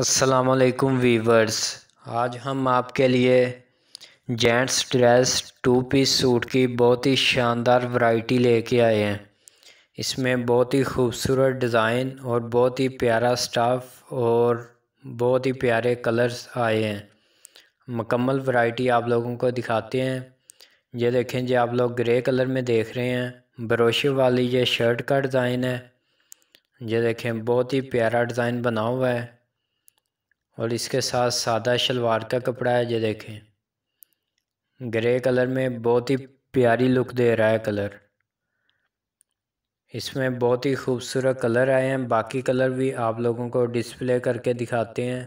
असलकुम वीवर्स आज हम आपके लिए gents dress two piece suit की बहुत ही शानदार वैरायटी लेके आए हैं इसमें बहुत ही खूबसूरत डिज़ाइन और बहुत ही प्यारा स्टाफ और बहुत ही प्यारे कलर्स आए हैं मकम्मल वैरायटी आप लोगों को दिखाते हैं ये देखें जी आप लोग ग्रे कलर में देख रहे हैं ब्रोशे वाली ये शर्ट का डिज़ाइन है ये देखें बहुत ही प्यारा डिज़ाइन बना हुआ है और इसके साथ सादा शलवार का कपड़ा है ये देखें ग्रे कलर में बहुत ही प्यारी लुक दे रहा है कलर इसमें बहुत ही खूबसूरत कलर आए हैं बाकी कलर भी आप लोगों को डिस्प्ले करके दिखाते हैं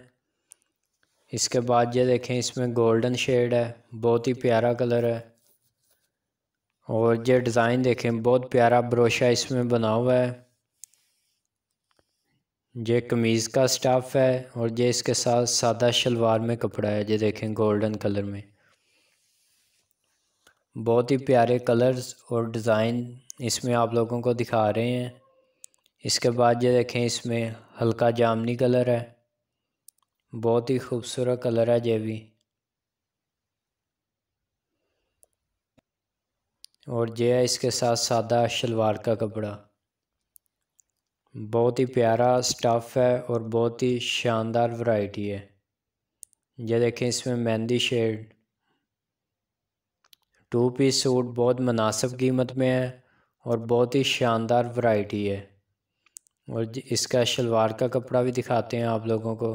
इसके बाद ये देखें इसमें गोल्डन शेड है बहुत ही प्यारा कलर है और ये डिज़ाइन देखें बहुत प्यारा ब्रोशा इसमें बना हुआ है ये कमीज़ का स्टाफ है और ये इसके साथ सादा शलवार में कपड़ा है ये देखें गोल्डन कलर में बहुत ही प्यारे कलर्स और डिज़ाइन इसमें आप लोगों को दिखा रहे हैं इसके बाद ये देखें इसमें हल्का जामनी कलर है बहुत ही खूबसूरत कलर है ये भी और ये है इसके साथ सादा शलवार का कपड़ा बहुत ही प्यारा स्टफ़ है और बहुत ही शानदार वैरायटी है ये देखें इसमें mehndi shade two piece suit बहुत मुनासिब कीमत में है और बहुत ही शानदार वैरायटी है और इसका शलवार का कपड़ा भी दिखाते हैं आप लोगों को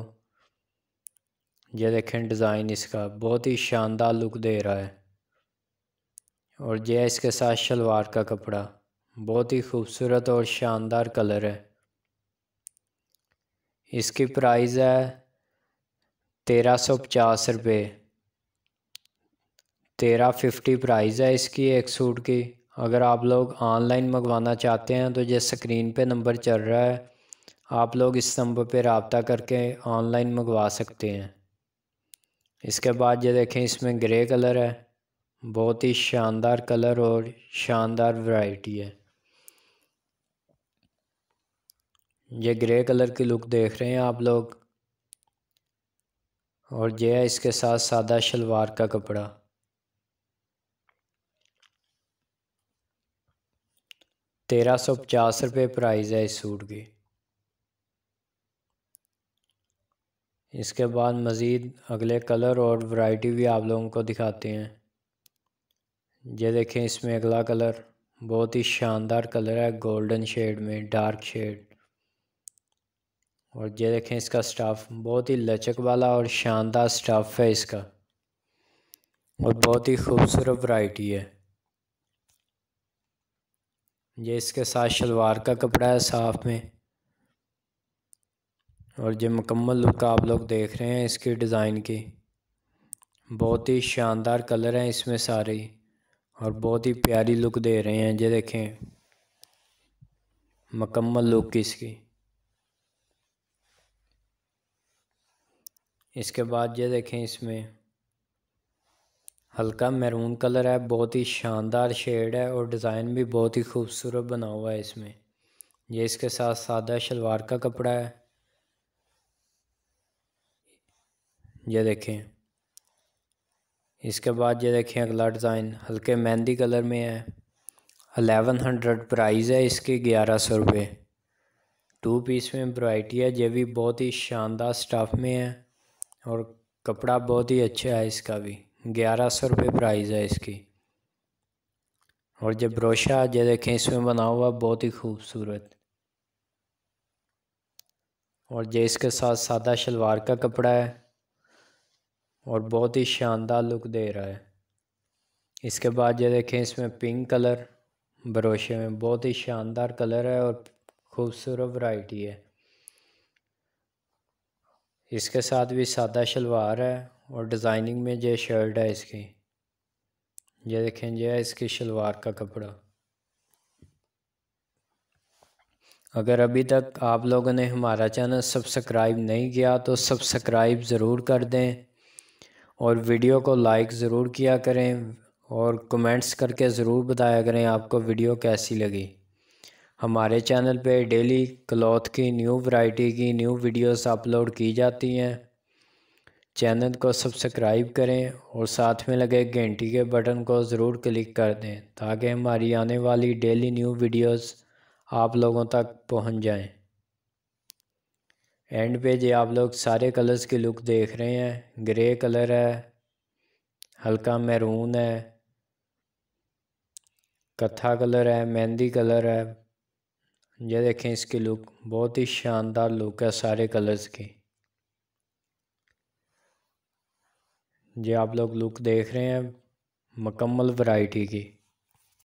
ये देखें डिज़ाइन इसका बहुत ही शानदार लुक दे रहा है और यह इसके साथ शलवार का कपड़ा बहुत ही खूबसूरत और शानदार कलर है इसकी प्राइस है तेरह सौ पचास रुपये तेरह फिफ्टी प्राइस है इसकी एक सूट की अगर आप लोग ऑनलाइन मंगवाना चाहते हैं तो ये स्क्रीन पे नंबर चल रहा है आप लोग इस नंबर पे रबता करके ऑनलाइन मंगवा सकते हैं इसके बाद ये देखें इसमें ग्रे कलर है बहुत ही शानदार कलर और शानदार वैरायटी है ये ग्रे कलर की लुक देख रहे हैं आप लोग और ये है इसके साथ सादा शलवार का कपड़ा तेरह सौ पचास रुपये प्राइस है इस सूट की इसके बाद मज़ीद अगले कलर और वैरायटी भी आप लोगों को दिखाते हैं ये देखें इसमें अगला कलर बहुत ही शानदार कलर है गोल्डन शेड में डार्क शेड और ये देखें इसका स्टाफ बहुत ही लचक वाला और शानदार स्टाफ है इसका और बहुत ही खूबसूरत वैरायटी है ये इसके साथ शलवार का कपड़ा है साफ में और ये मुकम्मल लुक आप लोग देख रहे हैं इसकी डिज़ाइन की बहुत ही शानदार कलर हैं इसमें सारे और बहुत ही प्यारी लुक दे रहे हैं ये देखें मकम्मल लुक इसकी इसके बाद ये देखें इसमें हल्का मैरून कलर है बहुत ही शानदार शेड है और डिज़ाइन भी बहुत ही खूबसूरत बना हुआ है इसमें ये इसके साथ सादा शलवार का कपड़ा है ये देखें इसके बाद ये देखें अगला डिज़ाइन हल्के मेहंदी कलर में है अलेवन हंड्रेड प्राइज़ है इसके ग्यारह सौ रुपये टू पीस में वैरायटी है ये भी बहुत ही शानदार स्टफ़ में है और कपड़ा बहुत ही अच्छा है इसका भी ग्यारह सौ रुपये प्राइस है इसकी और जब ब्रोशा जो देखें इसमें बना हुआ बहुत ही खूबसूरत और जो इसके साथ सादा शलवार का कपड़ा है और बहुत ही शानदार लुक दे रहा है इसके बाद जो देखें इसमें पिंक कलर ब्रोशे में बहुत ही शानदार कलर है और खूबसूरत वैरायटी है इसके साथ भी सादा शलवार है और डिज़ाइनिंग में ये शर्ट है इसकी ये देखें यह इसकी शलवार का कपड़ा अगर अभी तक आप लोगों ने हमारा चैनल सब्सक्राइब नहीं किया तो सब्सक्राइब ज़रूर कर दें और वीडियो को लाइक ज़रूर किया करें और कमेंट्स करके ज़रूर बताया करें आपको वीडियो कैसी लगी हमारे चैनल पे डेली क्लॉथ की न्यू वैरायटी की न्यू वीडियोस अपलोड की जाती हैं चैनल को सब्सक्राइब करें और साथ में लगे घंटी के बटन को ज़रूर क्लिक कर दें ताकि हमारी आने वाली डेली न्यू वीडियोस आप लोगों तक पहुंच जाएं एंड पे जो आप लोग सारे कलर्स की लुक देख रहे हैं ग्रे कलर है हल्का मैरून है कत्था कलर है मेहंदी कलर है ये देखें इसके लुक बहुत ही शानदार लुक है सारे कलर्स की ये आप लोग लुक देख रहे हैं मकम्मल वैरायटी की